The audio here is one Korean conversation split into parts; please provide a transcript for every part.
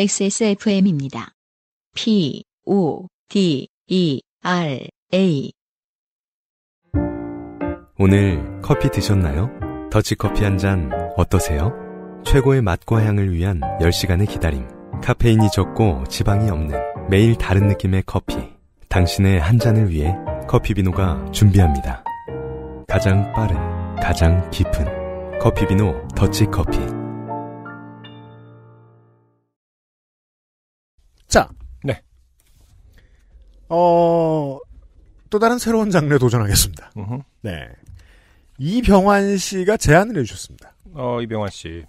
XSFM입니다. P, O, D, E, R, A. 오늘 커피 드셨나요? 더치커피 한 잔 어떠세요? 최고의 맛과 향을 위한 10시간의 기다림. 카페인이 적고 지방이 없는 매일 다른 느낌의 커피. 당신의 한 잔을 위해 커피비노가 준비합니다. 가장 빠른, 가장 깊은 커피비노 더치커피. 자. 네. 어, 또 다른 새로운 장르에 도전하겠습니다. 으흠. 네. 이병환 씨가 제안을 해주셨습니다. 어, 이병환 씨.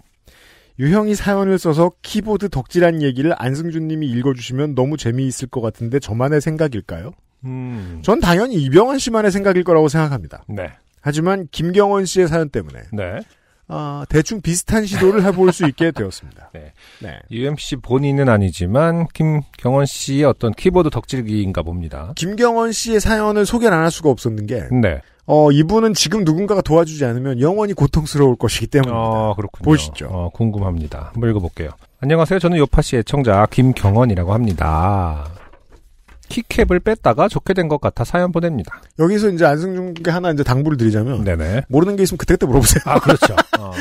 유형이 사연을 써서 키보드 덕질한 얘기를 안승준 님이 읽어주시면 너무 재미있을 것 같은데 저만의 생각일까요? 음. 전 당연히 이병환 씨만의 생각일 거라고 생각합니다. 네. 하지만 김경원 씨의 사연 때문에 네. 어, 대충 비슷한 시도를 해볼 수 있게 되었습니다. 네. 네. UMC 본인은 아니지만 김경원 씨의 어떤 키보드 덕질기인가 봅니다. 김경원 씨의 사연을 소개를 안 할 수가 없었는 게 네. 어, 이분은 지금 누군가가 도와주지 않으면 영원히 고통스러울 것이기 때문에니다 어, 그렇군요. 보시죠. 어, 궁금합니다. 한번 읽어볼게요. 안녕하세요. 저는 요파 씨의 청자 김경원이라고 합니다. 키캡을 뺐다가 좋게 된 것 같아 사연 보냅니다. 여기서 이제 안승준께 하나 이제 당부를 드리자면 네네. 모르는 게 있으면 그때그때 물어보세요. 아 그렇죠. 어.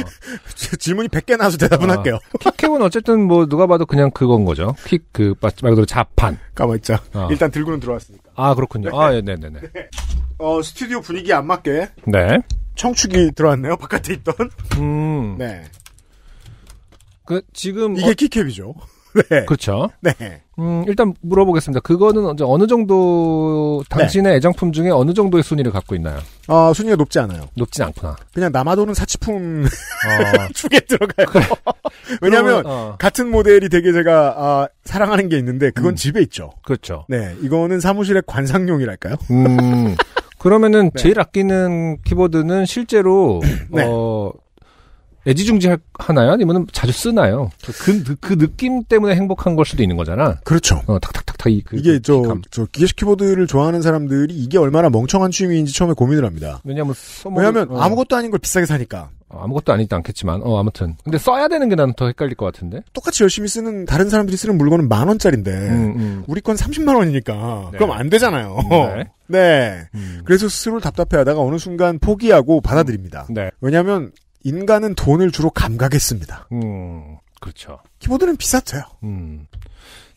질문이 100개 나와서 대답은 어. 할게요. 키캡은 어쨌든 뭐 누가 봐도 그냥 그건 거죠. 킥그 말 그대로 자판. 까만있자. 어. 일단 들고는 들어왔으니까. 아 그렇군요. 네. 아 예, 네네네. 네. 어 스튜디오 분위기 안 맞게. 네. 청축이 들어왔네요. 바깥에 있던. 음. 네. 그 지금 이게 어 키캡이죠. 네. 그렇죠. 네. 음, 일단 물어보겠습니다. 그거는 언제 어느 정도 당신의 네. 애장품 중에 어느 정도의 순위를 갖고 있나요? 어, 순위가 높지 않아요. 높진 않구나. 그냥 남아도는 사치품 어. 축에 들어가요. 그래. 왜냐하면 어. 같은 모델이 되게 제가 아, 사랑하는 게 있는데 그건 음. 집에 있죠. 그렇죠. 네, 이거는 사무실의 관상용이랄까요? 음. 그러면은 네. 제일 아끼는 키보드는 실제로 네. 어 애지중지 하나요? 아니면 자주 쓰나요? 그, 그, 그 느낌 때문에 행복한 걸 수도 있는 거잖아. 그렇죠. 어, 탁탁탁탁. 이, 그, 이게 저, 저 기계식 키보드를 좋아하는 사람들이 이게 얼마나 멍청한 취미인지 처음에 고민을 합니다. 왜냐하면 써먹을, 왜냐면 어. 아무것도 아닌 걸 비싸게 사니까. 어, 아무것도 아니지 않겠지만, 어, 아무튼. 근데 써야 되는 게 나는 더 헷갈릴 것 같은데? 똑같이 열심히 쓰는, 다른 사람들이 쓰는 물건은 만 원짜리인데, 음, 음. 우리 건 30만 원이니까, 네. 그럼 안 되잖아요. 음, 네. 네. 음. 그래서 스스로 답답해 하다가 어느 순간 포기하고 받아들입니다. 음. 네. 왜냐면, 하 인간은 돈을 주로 감각했습니다. 음, 그렇죠. 키보드는 비쌌어요. 음.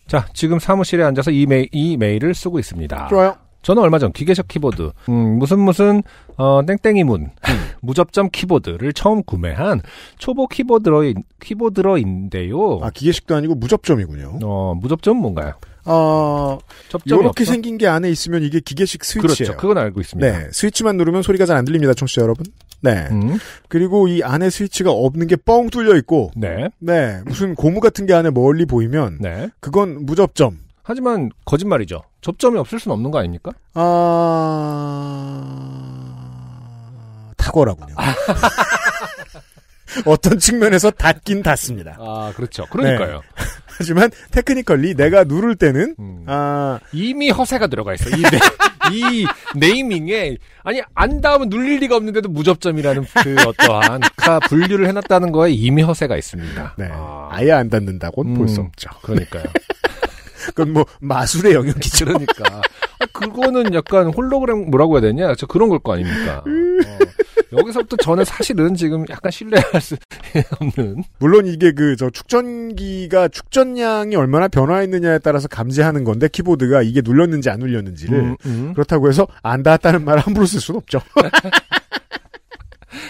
자, 지금 사무실에 앉아서 이, 메이, 메일을 쓰고 있습니다. 좋아요. 저는 얼마 전 기계적 키보드, 음, 무슨 무슨, 어, 땡땡이문, 음. 무접점 키보드를 처음 구매한 초보 키보드러, 키보드러인데요. 아, 기계식도 아니고 무접점이군요. 어, 무접점 뭔가요? 어, 아, 이렇게 생긴 게 안에 있으면 이게 기계식 스위치예요. 그렇죠. 그건 알고 있습니다. 네, 스위치만 누르면 소리가 잘 안 들립니다, 청취자 여러분. 네. 음. 그리고 이 안에 스위치가 없는 게 뻥 뚫려 있고. 네. 네. 무슨 고무 같은 게 안에 멀리 보이면. 네. 그건 무접점. 하지만 거짓말이죠. 접점이 없을 수는 없는 거 아닙니까? 아 탁월하군요. 어떤 측면에서 닿긴 닿습니다. 아, 그렇죠. 그러니까요. 네. 하지만 테크니컬리 내가 누를 때는 음. 아 이미 허세가 들어가 있어. 이, 네, 이 네이밍에 아니 안 닿으면 눌릴 리가 없는데도 무접점이라는 그 어떠한 가 분류를 해놨다는 거에 이미 허세가 있습니다. 네. 아. 예안 닿는다고는 음, 볼수 없죠. 그러니까요. 그건 뭐 마술의 영역이죠. 그러니까. 아, 그거는 약간 홀로그램 뭐라고 해야 되냐? 저 그런 걸 거 아닙니까? 어, 여기서부터 저는 사실은 지금 약간 신뢰할 수 없는. 물론 이게 그 저 축전기가 축전량이 얼마나 변화했느냐에 따라서 감지하는 건데 키보드가 이게 눌렸는지 안 눌렸는지를 음, 음. 그렇다고 해서 안 닿았다는 말 함부로 쓸 수는 없죠.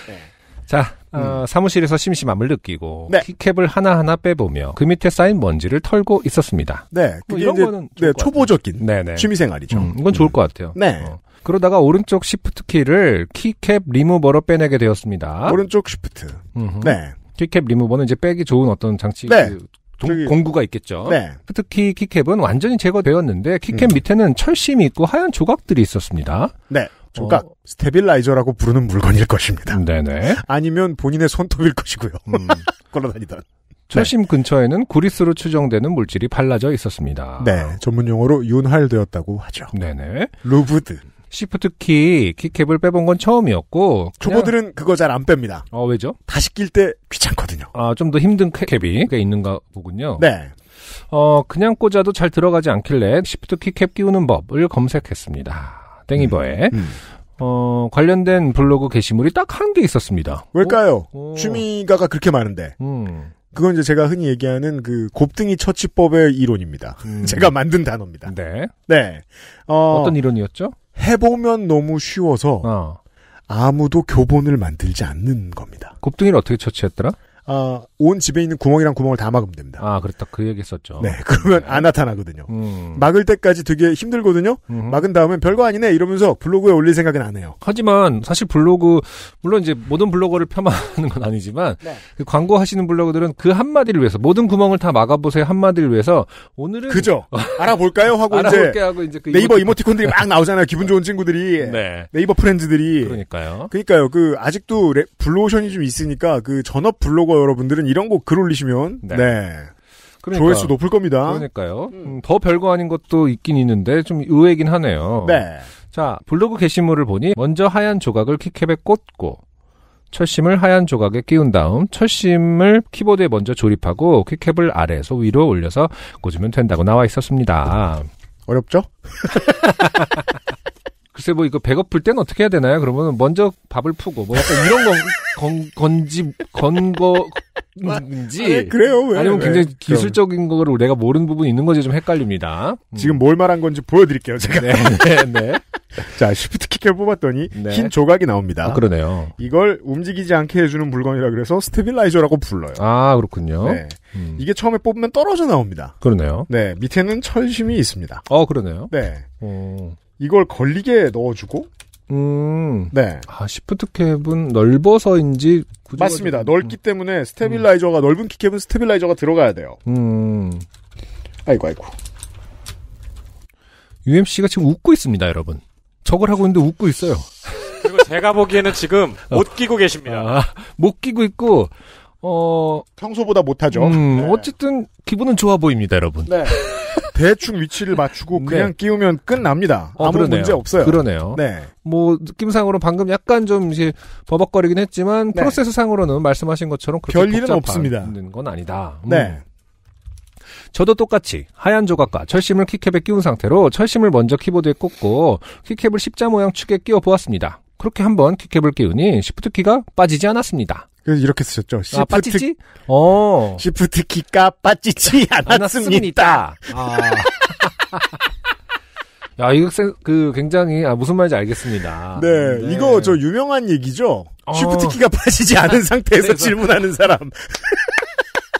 네. 자, 어, 음. 사무실에서 심심함을 느끼고 네. 키캡을 하나하나 빼보며 그 밑에 쌓인 먼지를 털고 있었습니다. 네, 뭐 이런 거는 네, 초보적인 네네. 네. 취미생활이죠. 음, 이건 좋을 음. 것 같아요. 네. 어. 그러다가 오른쪽 시프트 키를 키캡 리무버로 빼내게 되었습니다. 오른쪽 시프트. 음흠. 네. 키캡 리무버는 이제 빼기 좋은 어떤 장치 네. 그, 공구가 있겠죠. 네. 특히 키캡은 완전히 제거되었는데 키캡 음. 밑에는 철심이 있고 하얀 조각들이 있었습니다. 네. 그러니까 어... 스테빌라이저라고 부르는 물건일 것입니다. 네네. 아니면 본인의 손톱일 것이고요. 음. 걸어다니던. 최심 네. 근처에는 구리스로 추정되는 물질이 발라져 있었습니다. 네, 전문 용어로 윤활되었다고 하죠. 네네. 루브드. 시프트키, 키캡을 빼본 건 처음이었고. 초보들은 그거 잘 안 뺍니다. 어, 왜죠? 다시 낄 때 귀찮거든요. 아, 좀 더 힘든 캡이 있는가 보군요. 네. 어, 그냥 꽂아도 잘 들어가지 않길래 시프트 키캡 끼우는 법을 검색했습니다. 땡이버에. 음, 음. 어, 관련된 블로그 게시물이 딱 한 개 있었습니다. 왜일까요? 오. 취미가가 그렇게 많은데. 음. 그건 이제 제가 흔히 얘기하는 그 곱등이 처치법의 이론입니다. 음. 제가 만든 단어입니다. 네. 네. 어, 떤 이론이었죠? 해보면 너무 쉬워서 어. 아무도 교본을 만들지 않는 겁니다. 곱등이를 어떻게 처치했더라? 어, 온 집에 있는 구멍이랑 구멍을 다 막으면 됩니다. 아, 그렇다. 그 얘기 했었죠. 네, 그러면 네. 음. 안 나타나거든요. 음. 막을 때까지 되게 힘들거든요. 음 막은 다음에 별거 아니네 이러면서 블로그에 올릴 생각은 안 해요. 하지만 사실 블로그 물론 이제 모든 블로거를 폄하하는 건 아니지만 네. 그 광고하시는 블로그들은 그 한마디를 위해서 모든 구멍을 다 막아보세요 한마디를 위해서 오늘은 그죠 알아볼까요 하고 알아 이제, 하고 이제 그 네이버 이모티콘들이 막 나오잖아요. 기분 좋은 네. 친구들이 네. 이버 프렌즈들이 그러니까요. 그러니까요. 그 아직도 레, 블로션이 좀 있으니까 그 전업 블로거 거 여러분들은 이런 곡 글 올리시면 네. 네. 그러니까, 조회수 높을 겁니다. 그러니까요. 음. 음, 더 별거 아닌 것도 있긴 있는데 좀 의외긴 하네요. 네. 자 블로그 게시물을 보니 먼저 하얀 조각을 키캡에 꽂고 철심을 하얀 조각에 끼운 다음 철심을 키보드에 먼저 조립하고 키캡을 아래에서 위로 올려서 꽂으면 된다고 나와 있었습니다. 어렵죠? 글쎄 뭐 이거 배고플 땐 어떻게 해야 되나요? 그러면 먼저 밥을 푸고 뭐 약간 이런 건, 건 건지 건거인지 아, 아, 그래요? 왜, 아니면 굉장히 네. 기술적인 그럼. 거를 내가 모르는 부분이 있는 건지 좀 헷갈립니다. 음. 지금 뭘 말한 건지 보여드릴게요 제가. 네, 네, 네. 자 쉬프트킥을 뽑았더니 네. 흰 조각이 나옵니다. 아, 그러네요. 이걸 움직이지 않게 해주는 물건이라 그래서 스테빌라이저라고 불러요. 아 그렇군요. 네. 음. 이게 처음에 뽑으면 떨어져 나옵니다. 그러네요. 네 밑에는 철심이 있습니다. 어 그러네요. 네. 음. 이걸 걸리게 넣어주고 음. 네. 아, 시프트 캡은 넓어서인지 맞습니다. 좀... 넓기 때문에 음. 스테빌라이저가 음. 넓은 키캡은 스테빌라이저가 들어가야 돼요. 음. 아이고 아이고. UMC가 지금 웃고 있습니다, 여러분. 저걸 하고 있는데 웃고 있어요. 그리고 제가 보기에는 지금 어. 못 끼고 계십니다. 아, 못 끼고 있고 어 평소보다 못하죠. 음, 네. 어쨌든 기분은 좋아 보입니다, 여러분. 네. 대충 위치를 맞추고 네. 그냥 네. 끼우면 끝납니다. 어, 아무 그러네요. 문제 없어요. 그러네요. 네. 뭐 느낌상으로 방금 약간 좀 이제 버벅거리긴 했지만 네. 프로세스상으로는 말씀하신 것처럼 그렇게 별일은 없습니다. 는건 아니다. 음. 네. 저도 똑같이 하얀 조각과 철심을 키캡에 끼운 상태로 철심을 먼저 키보드에 꽂고 키캡을 십자 모양 축에 끼워 보았습니다. 그렇게 한번 키캡을 끼우니 시프트 키가 빠지지 않았습니다. 그래서 이렇게 쓰셨죠. 아, 빠찌찌? 어. 어. 시프트 키가 빠찌지 않았습니다. 아. 야, 이거 그 굉장히 아 무슨 말인지 알겠습니다. 네, 네. 이거 저 유명한 얘기죠. 어. 쉬프트 키가 빠지지 않은 상태에서 그 질문하는 사람.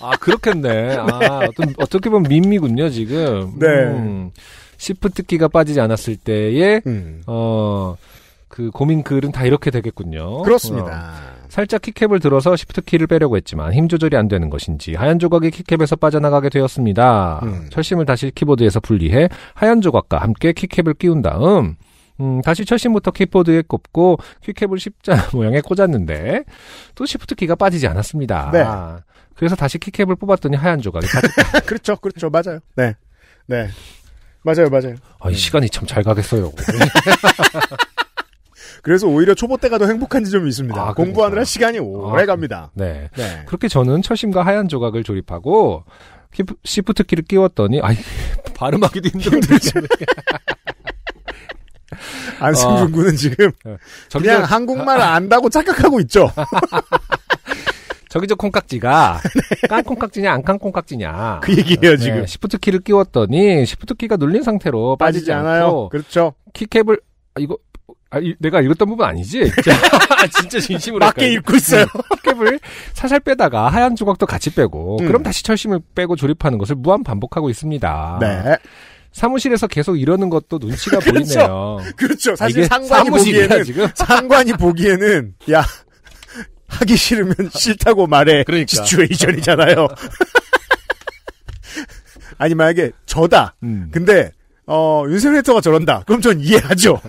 아 그렇겠네. 아 어떤, 어떻게 보면 밈미군요 지금. 네. 음, 시프트 키가 빠지지 않았을 때의 음. 어그 고민 글은 다 이렇게 되겠군요. 그렇습니다. 어. 살짝 키캡을 들어서 시프트 키를 빼려고 했지만 힘 조절이 안 되는 것인지 하얀 조각이 키캡에서 빠져나가게 되었습니다. 음. 철심을 다시 키보드에서 분리해 하얀 조각과 함께 키캡을 끼운 다음 음, 다시 철심부터 키보드에 꼽고 키캡을 십자 모양에 꽂았는데 또 시프트 키가 빠지지 않았습니다. 네. 그래서 다시 키캡을 뽑았더니 하얀 조각이 빠졌다. 그렇죠, 그렇죠, 맞아요. 네, 네, 맞아요, 맞아요. 아, 이 음. 시간이 참 잘 가겠어요. 그래서 오히려 초보 때가 더 행복한 지점이 있습니다. 아, 공부하느라 시간이 오래 아, 갑니다. 네. 네. 그렇게 저는 철심과 하얀 조각을 조립하고 시프트키를 끼웠더니 아이 발음하기도 힘들죠. 지 안승준 군은 지금 네. 저기저, 그냥 한국말 을 안다고 착각하고 있죠. 저기저 콩깍지가 네. 깐 콩깍지냐 안 깐 콩깍지냐 그 얘기예요 네, 지금. 네, 시프트 키를 끼웠더니 시프트 키가 눌린 상태로 빠지지, 빠지지 않아요. 그렇죠. 키캡을 아, 이거 아, 이, 내가 읽었던 부분 아니지? 아, 진짜 진심으로. 맞게 읽고 있어요. 음. 캡을 살살 빼다가 하얀 조각도 같이 빼고, 음. 그럼 다시 철심을 빼고 조립하는 것을 무한 반복하고 있습니다. 네. 사무실에서 계속 이러는 것도 눈치가 그렇죠. 보이네요. 그렇죠. 아, 사실 상관이 보기에는 지금? 상관이 보기에는 야 하기 싫으면 싫다고 말해. 그러니까. 시츄에이션이잖아요. 아니 만약에 저다. 음. 근데 어 윤세민 터가 저런다. 그럼 전 이해하죠.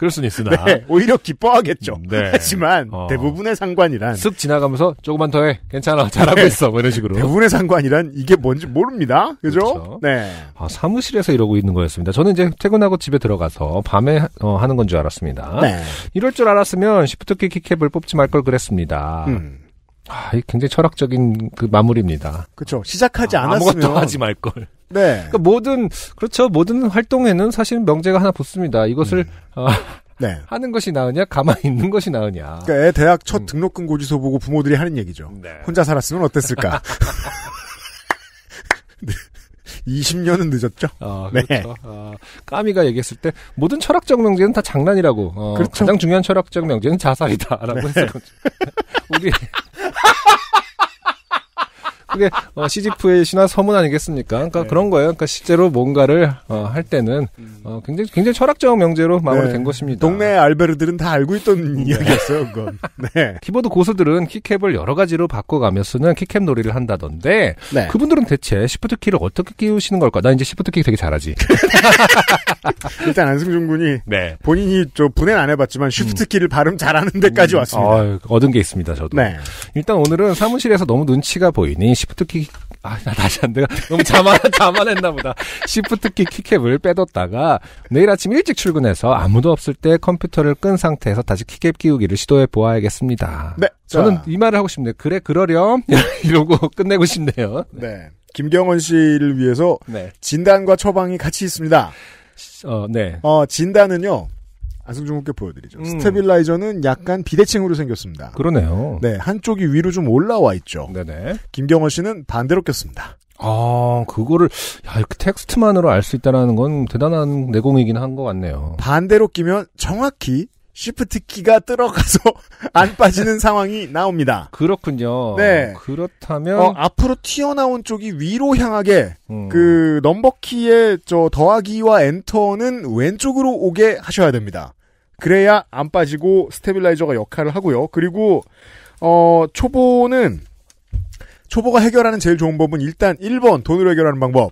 그럴 수는 있으나 네, 오히려 기뻐하겠죠. 네. 하지만 어. 대부분의 상관이란 쓱 지나가면서 조금만 더해 괜찮아 네. 잘하고 있어 뭐 이런 식으로 대부분의 상관이란 이게 뭔지 모릅니다. 그죠? 그렇죠? 네. 아, 사무실에서 이러고 있는 거였습니다. 저는 이제 퇴근하고 집에 들어가서 밤에 어, 하는 건 줄 알았습니다. 네. 이럴 줄 알았으면 시프트키 키캡을 뽑지 말 걸 그랬습니다. 음. 아, 굉장히 철학적인 그 마무리입니다. 그렇죠. 시작하지 않았으면 아, 아무것도 하지 말 걸. 네. 그러니까 모든 그렇죠 모든 활동에는 사실 명제가 하나 붙습니다. 이것을 음. 어, 네. 하는 것이 나으냐 가만히 있는 것이 나으냐. 그러니까 애 대학 첫 음. 등록금 고지서 보고 부모들이 하는 얘기죠. 네. 혼자 살았으면 어땠을까. 20년은 늦었죠. 아, 네. 그렇죠. 네. 아, 까미가 얘기했을 때 모든 철학적 명제는 다 장난이라고. 어, 그렇죠. 가장 중요한 철학적 명제는 자살이다라고 네. 했었거든요. 그렇죠. 우리 그게 어, 시지프의 신화 서문 아니겠습니까? 그러니까 네. 그런 거예요. 그러니까 실제로 뭔가를 어, 할 때는 음. 어, 굉장히 굉장히 철학적 명제로 마무리된 네. 것입니다. 동네 알베르들은 다 알고 있던 네. 이야기였어요, 그건. 네. 키보드 고수들은 키캡을 여러 가지로 바꿔가며 쓰는 키캡 놀이를 한다던데 네. 그분들은 대체 시프트 키를 어떻게 끼우시는 걸까? 나 이제 시프트 키 되게 잘하지. 일단 안승준 군이 네. 본인이 저 분해는 안 해봤지만 시프트 음. 키를 발음 잘하는 데까지 음. 왔습니다. 어, 얻은 게 있습니다, 저도. 네. 일단 오늘은 사무실에서 너무 눈치가 보이니 시프트키 아, 나 다시 안 돼. 너무 자만, 자만했나 보다. 시프트키 키캡을 빼뒀다가 내일 아침 일찍 출근해서 아무도 없을 때 컴퓨터를 끈 상태에서 다시 키캡 끼우기를 시도해 보아야겠습니다. 네. 저는 자. 이 말을 하고 싶네요. 그래, 그러렴. 이러고 끝내고 싶네요. 네. 네. 김경원 씨를 위해서 네. 진단과 처방이 같이 있습니다. 어, 네. 어, 진단은요. 안승준 국께 보여드리죠. 음. 스테빌라이저는 약간 비대칭으로 생겼습니다. 그러네요. 네, 한쪽이 위로 좀 올라와 있죠. 네네. 김경원 씨는 반대로 꼈습니다. 아, 그거를 야, 이 텍스트만으로 알 수 있다는 건 대단한 내공이긴 한 것 같네요. 반대로 끼면 정확히 시프트 키가 들어가서 안 빠지는 상황이 나옵니다. 그렇군요. 네. 그렇다면 어, 앞으로 튀어나온 쪽이 위로 향하게 음. 그 넘버 키의 저 더하기와 엔터는 왼쪽으로 오게 하셔야 됩니다. 그래야 안 빠지고 스테빌라이저가 역할을 하고요. 그리고 어, 초보는 초보가 해결하는 제일 좋은 법은 일단 1번 돈으로 해결하는 방법.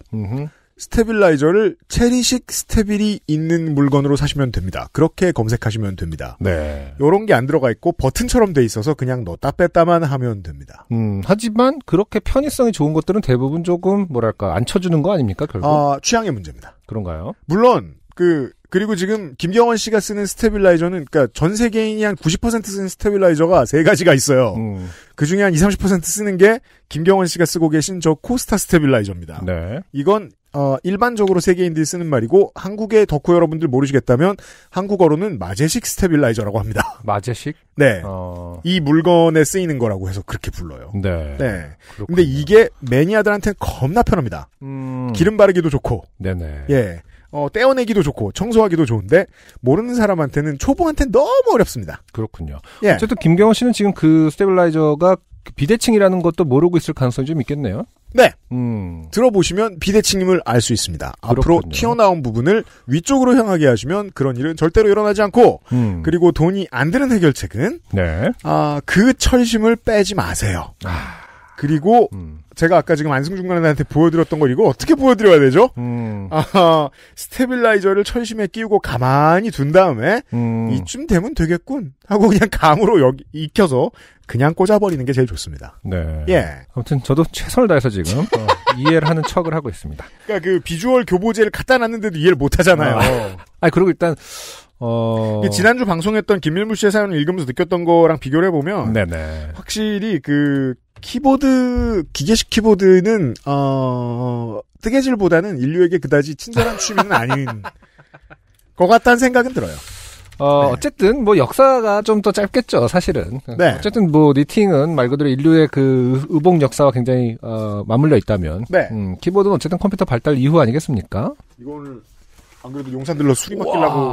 스테빌라이저를 체리식 스테빌이 있는 물건으로 사시면 됩니다. 그렇게 검색하시면 됩니다. 네. 요런 게 안 들어가 있고 버튼처럼 돼 있어서 그냥 넣었다 뺐다만 하면 됩니다. 음, 하지만 그렇게 편의성이 좋은 것들은 대부분 조금 뭐랄까 안 쳐주는 거 아닙니까 결국? 아, 취향의 문제입니다. 그런가요? 물론 그 그리고 지금 김경원 씨가 쓰는 스테빌라이저는 그러니까 전 세계인이 한 90% 쓰는 스테빌라이저가 세 가지가 있어요. 음. 그 중에 한 20, 30% 쓰는 게 김경원 씨가 쓰고 계신 저 코스타 스테빌라이저입니다. 네. 이건 어, 일반적으로 세계인들이 쓰는 말이고 한국의 덕후 여러분들 모르시겠다면 한국어로는 마제식 스테빌라이저라고 합니다. 마제식? 네. 어... 이 물건에 쓰이는 거라고 해서 그렇게 불러요. 네. 네. 그렇 근데 이게 매니아들한테는 겁나 편합니다. 음... 기름 바르기도 좋고. 네네. 예. 어, 떼어내기도 좋고 청소하기도 좋은데 모르는 사람한테는 초보한테는 너무 어렵습니다. 그렇군요. 예. 어쨌든 김경호 씨는 지금 그 스테빌라이저가 비대칭이라는 것도 모르고 있을 가능성이 좀 있겠네요. 네. 음. 들어보시면 비대칭임을 알 수 있습니다. 그렇군요. 앞으로 튀어나온 부분을 위쪽으로 향하게 하시면 그런 일은 절대로 일어나지 않고 음. 그리고 돈이 안 드는 해결책은 네. 아, 그 철심을 빼지 마세요. 아. 그리고 음. 제가 아까 지금 안승준 간한테 보여드렸던 걸 이거 어떻게 보여드려야 되죠? 음. 아, 스테빌라이저를 천심에 끼우고 가만히 둔 다음에 음. 이쯤 되면 되겠군 하고 그냥 감으로 여기 익혀서 그냥 꽂아버리는 게 제일 좋습니다. 네. 예. 아무튼 저도 최선을 다해서 지금 어, 이해를 하는 척을 하고 있습니다. 그러니까 그 비주얼 교보제를 갖다 놨는데도 이해를 못 하잖아요. 아 어. 그리고 일단 어... 지난주 방송했던 김일무 씨의 사연을 읽으면서 느꼈던 거랑 비교를 해보면 네네. 확실히 그 키보드 기계식 키보드는 어 뜨개질보다는 인류에게 그다지 친절한 취미는 아닌 것 같다는 생각은 들어요. 어, 네. 어쨌든, 뭐, 역사가 좀 더 짧겠죠, 사실은. 네. 어쨌든, 뭐, 니팅은 말 그대로 인류의 그 의복 역사와 굉장히, 어, 맞물려 있다면. 네. 음, 키보드는 어쨌든 컴퓨터 발달 이후 아니겠습니까? 이거안 그래도 용산들러 수리 맡기려고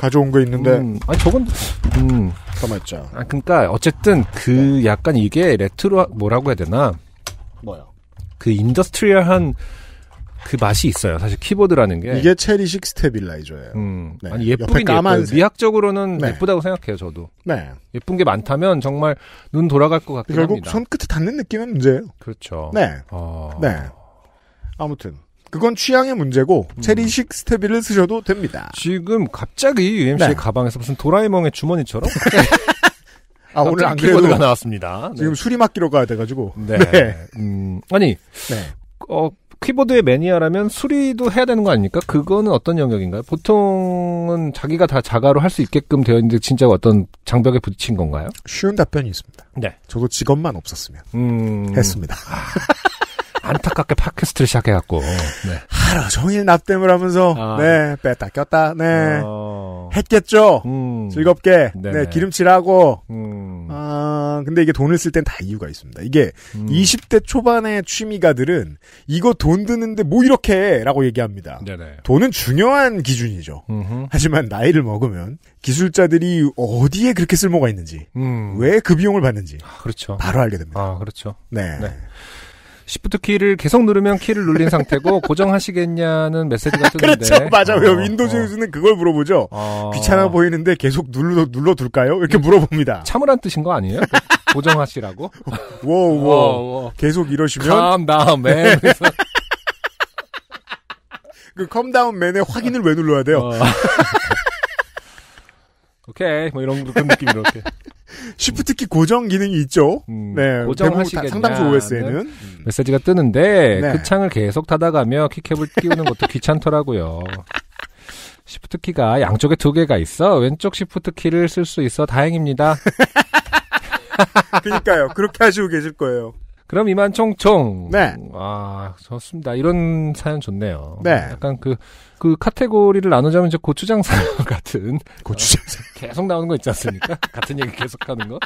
가져온 거 있는데. 음, 아니 저건 음. 가만있아 그러니까 어쨌든 그 네. 약간 이게 레트로 뭐라고 해야 되나? 뭐야? 그 인더스트리얼한 그 맛이 있어요. 사실 키보드라는 게 이게 체리식 스테빌라이저예요. 음. 네. 아니 예쁘긴 까만 미학적으로는 네. 예쁘다고 생각해요. 저도. 네. 예쁜 게 많다면 정말 눈 돌아갈 것 같긴 결국 합니다. 결국 손 끝에 닿는 느낌은 문제예요. 그렇죠. 네. 어... 네. 아무튼 그건 취향의 문제고 음. 체리식 스테비를 쓰셔도 됩니다. 지금 갑자기 u m c 네. 가방에서 무슨 도라에몽의 주머니처럼 아, 오늘 안 그래도 가 나왔습니다. 네. 지금 네. 수리맡기러 가야 돼가지고. 네. 네. 음, 아니, 네. 어, 키보드의 매니아라면 수리도 해야 되는 거 아닙니까? 그거는 어떤 영역인가요? 보통은 자기가 다 자가로 할 수 있게끔 되어 있는데 진짜 어떤 장벽에 부딪힌 건가요? 쉬운 답변이 있습니다. 네. 저도 직업만 없었으면 음... 했습니다. 아. 안타깝게 팟캐스트를 시작해갖고 네. 하루 종일 납땜을 하면서 아. 네 뺐다 꼈다 네 어. 했겠죠 음. 즐겁게 네. 네, 기름칠하고 음. 아 근데 이게 돈을 쓸 땐 다 이유가 있습니다 이게 음. 20대 초반의 취미가들은 이거 돈 드는데 뭐 이렇게라고 얘기합니다 네네. 돈은 중요한 기준이죠 음흠. 하지만 나이를 먹으면 기술자들이 어디에 그렇게 쓸모가 있는지 음. 왜그 비용을 받는지 아, 그렇죠 바로 알게 됩니다 아, 그렇죠 네. 네. 시프트 키를 계속 누르면 키를 눌린 상태고 고정하시겠냐는 메시지가 뜨는데 그렇죠 맞아요 어, 윈도우즈는 어. 그걸 물어보죠 어. 귀찮아 보이는데 계속 눌러 눌러둘까요 이렇게 음. 물어봅니다 참으란 뜻인 거 아니에요 그 고정하시라고 워워 어, 어. 계속 이러시면 감다음에 그 컴다운 맨의 확인을 왜 눌러야 돼요 오케이 뭐 이런 그런 느낌으 이렇게 쉬프트키 고정 기능이 있죠. 음, 네, 고정하시겠냐. 상당수 OS에는 음. 메시지가 뜨는데 네. 그 창을 계속 닫아가며 키캡을 끼우는 것도 귀찮더라고요. 쉬프트키가 양쪽에 두 개가 있어 왼쪽 쉬프트키를 쓸 수 있어 다행입니다. 그러니까요. 그렇게 하시고 계실 거예요. 그럼 이만 총총. 네. 아, 좋습니다. 이런 사연 좋네요. 네. 약간 그, 그 카테고리를 나누자면 이제 고추장 사연 같은. 고추장 사연. 어, 계속 나오는 거 있지 않습니까? 같은 얘기 계속 하는 거.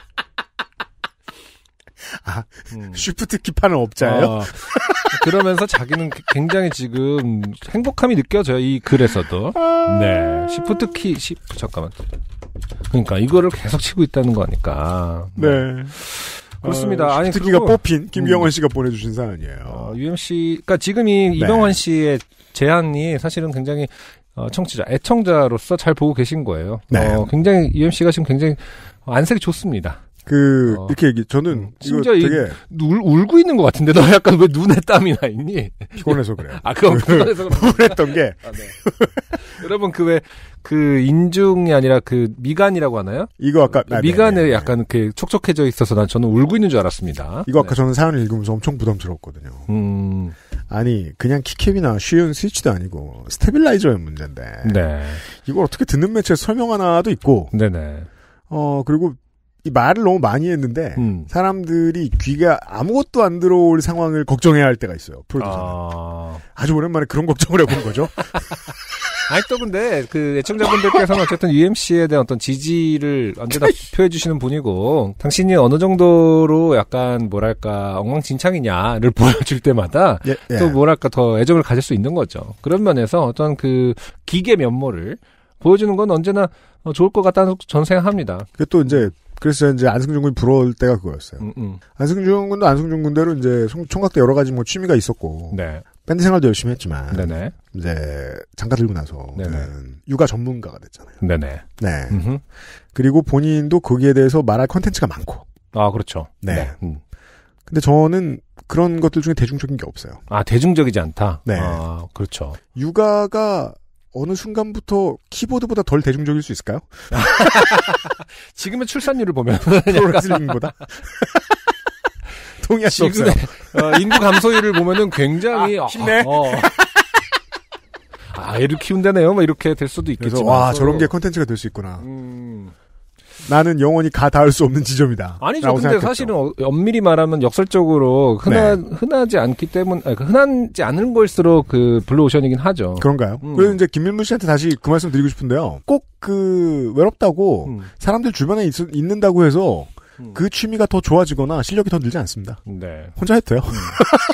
아, 음. 쉬프트 키판은 없자예요? 어, 그러면서 자기는 그 굉장히 지금 행복함이 느껴져요. 이 글에서도. 아. 네. 쉬프트 키, 시, 잠깐만. 그러니까 이거를 계속 치고 있다는 거니까. 네. 뭐. 그렇습니다. 어, 아니 특기가 그 뽑힌 김경원 음. 씨가 음. 보내주신 사연이에요 어, UMC, 그니까 지금 이 네. 이병헌 씨의 제안이 사실은 굉장히 어, 청취자, 애청자로서 잘 보고 계신 거예요. 네. 어, 굉장히 UMC가 지금 굉장히 안색이 좋습니다. 그 어. 이렇게 얘기 저는 음. 심지 되게 울, 울고 있는 것 같은데 너 약간 왜 눈에 땀이 나 있니? 피곤해서 그래요. 아 그건 피곤해서 그랬던 게 아, 네. 여러분 그왜그 그 인중이 아니라 그 미간이라고 하나요? 이거 아까 아, 네, 미간에 네네. 네. 약간 이 그 촉촉해져 있어서 난 저는 울고 있는 줄 알았습니다. 이거 아까 네. 저는 사연을 읽으면서 엄청 부담스러웠거든요. 음. 아니 그냥 키캡이나 쉬운 스위치도 아니고 스테빌라이저의 문제인데 네. 이걸 어떻게 듣는 매체에 설명 하나도 있고 네네. 어, 그리고 이 말을 너무 많이 했는데 음. 사람들이 귀가 아무것도 안 들어올 상황을 걱정해야 할 때가 있어요. 프로듀서는 아... 아주 오랜만에 그런 걱정을 해본 거죠. 아니 또 근데 그 애청자분들께서는 어쨌든 UMC에 대한 어떤 지지를 언제나 표해 주시는 분이고 당신이 어느 정도로 약간 뭐랄까 엉망진창이냐를 보여줄 때마다 예, 예. 또 뭐랄까 더 애정을 가질 수 있는 거죠. 그런 면에서 어떤 그 기계 면모를 보여주는 건 언제나 어, 좋을 것 같다는 전 생각합니다. 그 또 이제 그래서 이제 안승준 군이 부러울 때가 그거였어요. 음, 음. 안승준 군도 안승준 군대로 이제 총각때 여러 가지 뭐 취미가 있었고 네. 밴드 생활도 열심히 했지만 네네. 이제 장가 들고 나서 육아 전문가가 됐잖아요. 네네. 네. 음흠. 그리고 본인도 거기에 대해서 말할 컨텐츠가 많고. 아 그렇죠. 네. 네. 음. 근데 저는 그런 것들 중에 대중적인 게 없어요. 아 대중적이지 않다. 네. 아, 그렇죠. 육아가 어느 순간부터 키보드보다 덜 대중적일 수 있을까요? 지금의 출산율을 보면 프로레슬링보다 동의할 수 없어요. 어, 인구 감소율을 보면은 굉장히 아, 어, 힘내. 어, 어. 아, 아이를 키운다네요. 막 뭐 이렇게 될 수도 있겠지만. 와, 저런 어. 게 컨텐츠가 될 수 있구나. 음. 나는 영원히 가 닿을 수 없는 지점이다. 아니죠. 근데 생각했죠. 사실은 어, 엄밀히 말하면 역설적으로 흔하, 네. 흔하지 않기 때문에, 아니, 그러니까 흔하지 않은 걸수록 그 블루오션이긴 하죠. 그런가요? 음. 그래서 이제 김민문 씨한테 다시 그 말씀 드리고 싶은데요. 꼭 그 외롭다고 음. 사람들 주변에 있, 있는다고 해서 음. 그 취미가 더 좋아지거나 실력이 더 늘지 않습니다. 네. 혼자 해도 돼요. 음.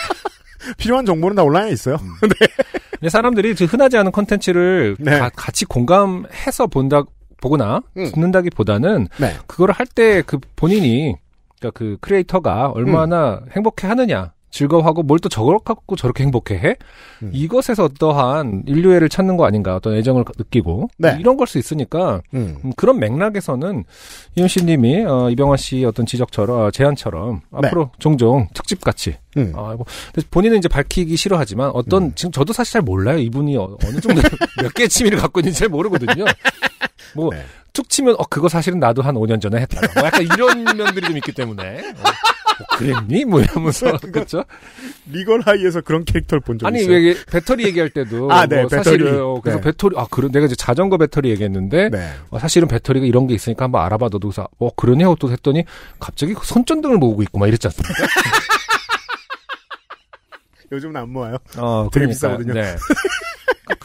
필요한 정보는 다 온라인에 있어요. 음. 네. 사람들이 그 흔하지 않은 컨텐츠를 네. 같이 공감해서 본다, 보거나 음. 듣는다기보다는 네. 그걸할 때 그 본인이 그러니까 그 크리에이터가 얼마나 음. 행복해 하느냐 즐거워하고 뭘 또저렇게 갖고 저렇게 행복해해 음. 이것에서 어떠한 인류애를 찾는 거 아닌가 어떤 애정을 느끼고 네. 이런 걸 수 있으니까 음. 음. 그런 맥락에서는 이윤 씨님이 어, 이병헌 씨 어떤 지적처럼 어, 제안처럼 네. 앞으로 종종 특집 같이 음. 아, 뭐, 본인은 이제 밝히기 싫어하지만 어떤 음. 지금 저도 사실 잘 몰라요 이분이 어, 느 정도 몇 개의 취미를 갖고 있는지 잘 모르거든요. 뭐, 네. 툭 치면, 어, 그거 사실은 나도 한 5년 전에 했다. 뭐 약간 이런 면들이 좀 있기 때문에. 어, 뭐 그랬니? 뭐 이러면서. 그렇죠 리건 하이에서 그런 캐릭터를 본 적이 아 있어요. 아니, 왜 배터리 얘기할 때도. 아, 네, 뭐 배터리. 사실, 은 그래서 네. 배터리, 어, 네. 아, 그런, 내가 이제 자전거 배터리 얘기했는데. 네. 어, 사실은 배터리가 이런 게 있으니까 한번 알아봐. 도 그래서, 어, 그러냐? 하고 또 했더니, 갑자기 손전등을 모으고 있고 막 이랬지 않습니까? 요즘은 안 모아요. 어, 되게 그러니까, 비싸거든요. 네.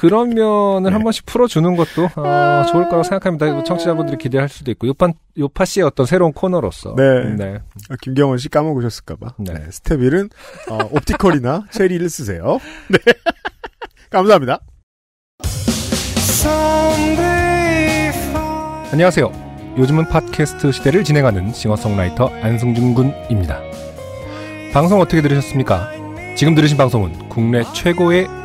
그런 면을 네. 한 번씩 풀어주는 것도 어, 아. 좋을 거라고 생각합니다. 청취자분들이 기대할 수도 있고 요파 요파 씨의 어떤 새로운 코너로서 네, 네. 아, 김경원 씨 까먹으셨을까봐 네. 네. 스텝 1은 어, 옵티컬이나 체리를 쓰세요. 네, 감사합니다. 안녕하세요. 요즘은 팟캐스트 시대를 진행하는 싱어송라이터 안승준 군입니다. 방송 어떻게 들으셨습니까? 지금 들으신 방송은 국내 최고의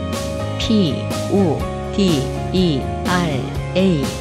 P O D E R A